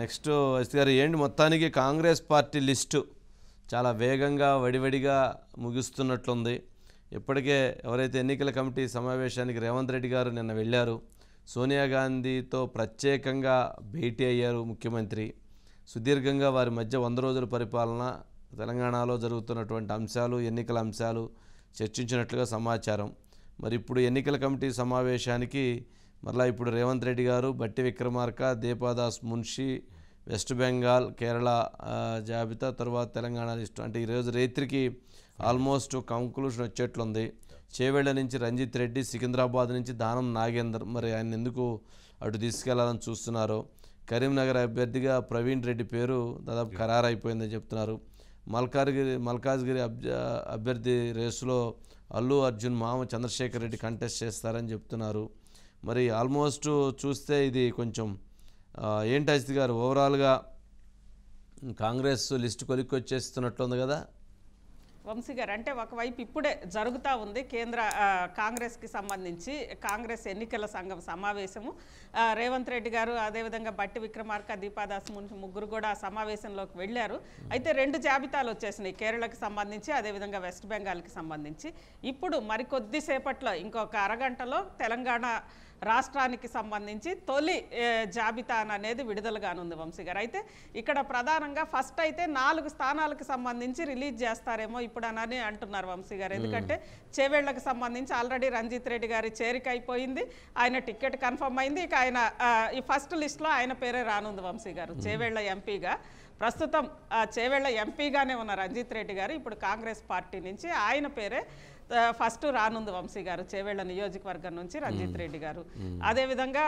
next yes గారు ఏంటి మొత్తానికి కాంగ్రెస్ పార్టీ లిస్టు చాలా వేగంగా వడివడిగా ముగుస్తున్నట్లుంది ఇప్పటికే ఎవరైతే ఎన్నికల కమిటీ సమావేశానికి రేవంత్ రెడ్డి గారు నిన్న వెళ్ళారు సోనియా గాంధీతో ప్రత్యేకంగా భేటీ అయ్యారు ముఖ్యమంత్రి సుదీర్ఘంగా వారి మధ్య వంద రోజుల పరిపాలన తెలంగాణలో జరుగుతున్నటువంటి అంశాలు ఎన్నికల అంశాలు చర్చించినట్లుగా సమాచారం మరి ఇప్పుడు ఎన్నికల కమిటీ సమావేశానికి మరలా ఇప్పుడు రేవంత్ రెడ్డి గారు బట్టి విక్రమార్క దీపాదాస్ మున్షి వెస్ట్ బెంగాల్ కేరళ జాబితా తర్వాత తెలంగాణ లిస్టు అంటే ఈరోజు రైత్రికి ఆల్మోస్ట్ కంక్లూషన్ వచ్చేట్లుంది చేవేళ్ల నుంచి రంజిత్ రెడ్డి సికింద్రాబాద్ నుంచి దానం నాగేందర్ మరి ఆయన ఎందుకు అటు తీసుకెళ్లాలని చూస్తున్నారు కరీంనగర్ అభ్యర్థిగా ప్రవీణ్ రెడ్డి పేరు దాదాపు ఖరారైపోయిందని చెప్తున్నారు మల్కాజ్గిరి మల్కాజ్గిరి అభ్యర్థి రేసులో అల్లు అర్జున్ మామ చంద్రశేఖర్ రెడ్డి కంటెస్ట్ చేస్తారని చెప్తున్నారు మరి ఆల్మోస్ట్ చూస్తే ఇది కొంచెం ఏంటి అజిత్ గారు ఓవరాల్గా కాంగ్రెస్ లిస్ట్ కొలిక్కి వచ్చేస్తున్నట్లుంది కదా వంశీ గారు అంటే ఒకవైపు ఇప్పుడే జరుగుతూ ఉంది కేంద్ర కాంగ్రెస్కి సంబంధించి కాంగ్రెస్ ఎన్నికల సంఘం సమావేశము రేవంత్ రెడ్డి గారు అదేవిధంగా బట్టి విక్రమార్క దీపాదాస్ ముగ్గురు కూడా సమావేశంలోకి వెళ్ళారు అయితే రెండు జాబితాలు వచ్చేసినాయి కేరళకి సంబంధించి అదేవిధంగా వెస్ట్ బెంగాల్కి సంబంధించి ఇప్పుడు మరికొద్దిసేపట్లో ఇంకొక అరగంటలో తెలంగాణ రాష్ట్రానికి సంబంధించి తొలి జాబితా అనేది విడుదలగానుంది వంశీ గారు అయితే ఇక్కడ ప్రధానంగా ఫస్ట్ అయితే నాలుగు స్థానాలకు సంబంధించి రిలీజ్ చేస్తారేమో ఇప్పుడు అంటున్నారు వంశీ గారు ఎందుకంటే చేవేళ్లకు సంబంధించి ఆల్రెడీ రంజిత్ రెడ్డి గారి చేరిక అయిపోయింది ఆయన టికెట్ కన్ఫర్మ్ అయింది ఇక ఆయన ఈ ఫస్ట్ లిస్ట్లో ఆయన పేరే రానుంది వంశీ గారు చేవేళ్ల ఎంపీగా ప్రస్తుతం చేవేళ్ల ఎంపీగానే ఉన్న రంజిత్ రెడ్డి గారు ఇప్పుడు కాంగ్రెస్ పార్టీ నుంచి ఆయన పేరే ఫస్ట్ రానుంది వంశీ గారు చేవేళ్ల నియోజకవర్గం నుంచి రంజిత్ రెడ్డి గారు అదేవిధంగా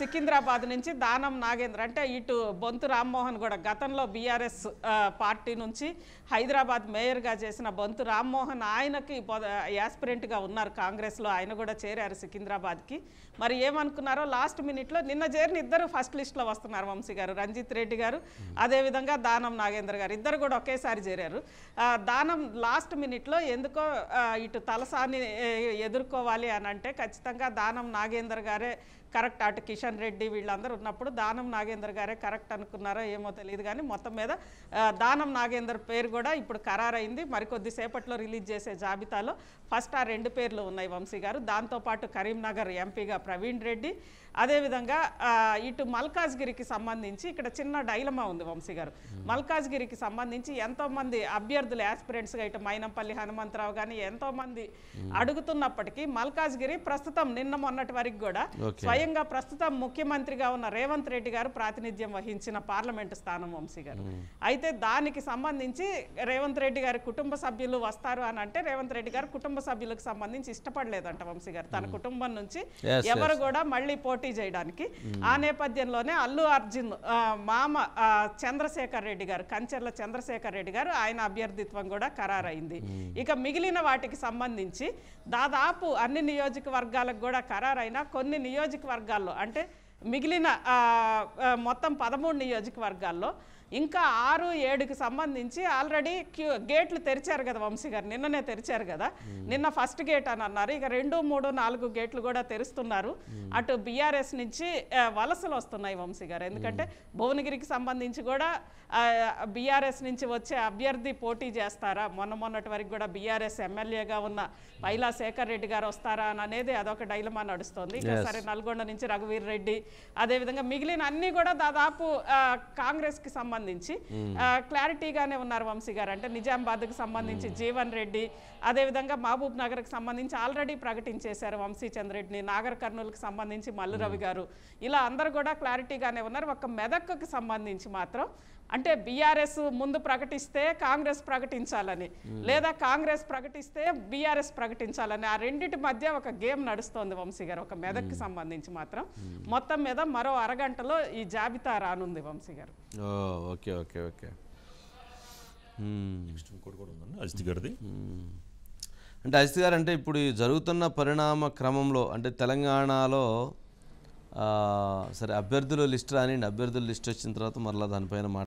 సికింద్రాబాద్ నుంచి దానం నాగేంద్ర అంటే ఇటు బొంతు రామ్మోహన్ కూడా గతంలో బీఆర్ఎస్ పార్టీ నుంచి హైదరాబాద్ మేయర్గా చేసిన బొంతు రామ్మోహన్ ఆయనకి యాస్పిరెంట్గా ఉన్నారు కాంగ్రెస్లో ఆయన కూడా చేరారు సికింద్రాబాద్కి మరి ఏమనుకున్నారో లాస్ట్ మినిట్లో నిన్న చేరిన ఇద్దరు ఫస్ట్ లిస్ట్లో వస్తున్నారు వంశీ గారు రంజిత్ రెడ్డి గారు అదేవిధంగా దానం నాగేంద్ర గారు ఇద్దరు కూడా ఒకేసారి చేరారు దానం లాస్ట్ మినిట్లో ఎందుకో ఇటు తలసాని ఎదుర్కోవాలి అని అంటే ఖచ్చితంగా దానం నాగేందర్ గారే కరెక్ట్ అటు కిషన్ రెడ్డి వీళ్ళందరూ ఉన్నప్పుడు దానం నాగేందర్ గారే కరెక్ట్ అనుకున్నారో ఏమో తెలియదు కానీ మొత్తం మీద దానం నాగేందర్ పేరు కూడా ఇప్పుడు ఖరారైంది మరికొద్దిసేపట్లో రిలీజ్ చేసే జాబితాలో ఫస్ట్ ఆ రెండు పేర్లు ఉన్నాయి వంశీ గారు దాంతోపాటు కరీంనగర్ ఎంపీగా ప్రవీణ్ రెడ్డి అదేవిధంగా ఇటు మల్కాజ్గిరికి సంబంధించి ఇక్కడ చిన్న డైలమా ఉంది వంశీ గారు మల్కాజ్గిరికి సంబంధించి ఎంతోమంది అభ్యర్థులు యాస్పిరెంట్స్గా ఇటు మైనంపల్లి హనుమంతరావు కానీ ఎంతోమంది అడుగుతున్నప్పటికీ మల్కాజ్గిరి ప్రస్తుతం నిన్న మొన్నటి వరకు కూడా స్వయం స్వయంగా ప్రస్తుతం ముఖ్యమంత్రిగా ఉన్న రేవంత్ రెడ్డి గారు ప్రాతినిధ్యం వహించిన పార్లమెంటు స్థానం వంశీ గారు అయితే దానికి సంబంధించి రేవంత్ రెడ్డి గారి కుటుంబ సభ్యులు వస్తారు అని అంటే రేవంత్ రెడ్డి గారు కుటుంబ సభ్యులకు సంబంధించి ఇష్టపడలేదంట వంశీ గారు తన కుటుంబం నుంచి ఎవరు కూడా మళ్ళీ పోటీ చేయడానికి ఆ నేపథ్యంలోనే అల్లు అర్జున్ మామ చంద్రశేఖర్ రెడ్డి గారు కంచెర్ల చంద్రశేఖర్ రెడ్డి గారు ఆయన అభ్యర్థిత్వం కూడా ఖరారైంది ఇక మిగిలిన వాటికి సంబంధించి దాదాపు అన్ని నియోజకవర్గాలకు కూడా ఖరారైన కొన్ని నియోజక నియోజకవర్గాల్లో అంటే మిగిలిన మొత్తం పదమూడు నియోజకవర్గాల్లో ఇంకా ఆరు ఏడుకి సంబంధించి ఆల్రెడీ క్యూ గేట్లు తెరిచారు కదా వంశీ గారు నిన్ననే తెరిచారు కదా నిన్న ఫస్ట్ గేట్ అని అన్నారు ఇక రెండు మూడు నాలుగు గేట్లు కూడా తెరుస్తున్నారు అటు బీఆర్ఎస్ నుంచి వలసలు వస్తున్నాయి వంశీ గారు ఎందుకంటే భువనగిరికి సంబంధించి కూడా బీఆర్ఎస్ నుంచి వచ్చే అభ్యర్థి పోటీ చేస్తారా మొన్న మొన్నటి వరకు కూడా బీఆర్ఎస్ ఎమ్మెల్యేగా ఉన్న పైలా శేఖర్ రెడ్డి గారు వస్తారా అని అనేది అదొక డైలమా నడుస్తుంది ఇక సరే నల్గొండ నుంచి రఘువీర్ రెడ్డి అదేవిధంగా మిగిలిన అన్నీ కూడా దాదాపు కాంగ్రెస్కి సంబంధించి సంబంధించి క్లారిటీగానే ఉన్నారు వంశీ గారు అంటే నిజామాబాద్కు సంబంధించి జీవన్ రెడ్డి అదేవిధంగా మహబూబ్ నగర్కి సంబంధించి ఆల్రెడీ ప్రకటించేశారు వంశీ చంద్రెడ్డిని నాగర్ కర్నూలుకి సంబంధించి మల్లురవి గారు ఇలా అందరు కూడా క్లారిటీగానే ఉన్నారు ఒక మెదక్కు సంబంధించి మాత్రం అంటే బీఆర్ఎస్ ముందు ప్రకటిస్తే కాంగ్రెస్ ప్రకటించాలని లేదా కాంగ్రెస్ ప్రకటిస్తే బీఆర్ఎస్ ప్రకటించాలని ఆ రెండింటి మధ్య ఒక గేమ్ నడుస్తోంది వంశీ గారు ఒక మెదక్కి సంబంధించి మాత్రం మొత్తం మీద మరో అరగంటలో ఈ జాబితా రానుంది వంశీ గారు ఓకే ఓకే ఓకే గారిది అంటే అజిత్ గారు అంటే ఇప్పుడు జరుగుతున్న పరిణామ క్రమంలో అంటే తెలంగాణలో సరే అభ్యర్థుల లిస్ట్ రాని అభ్యర్థుల లిస్ట్ వచ్చిన తర్వాత మరలా దానిపైన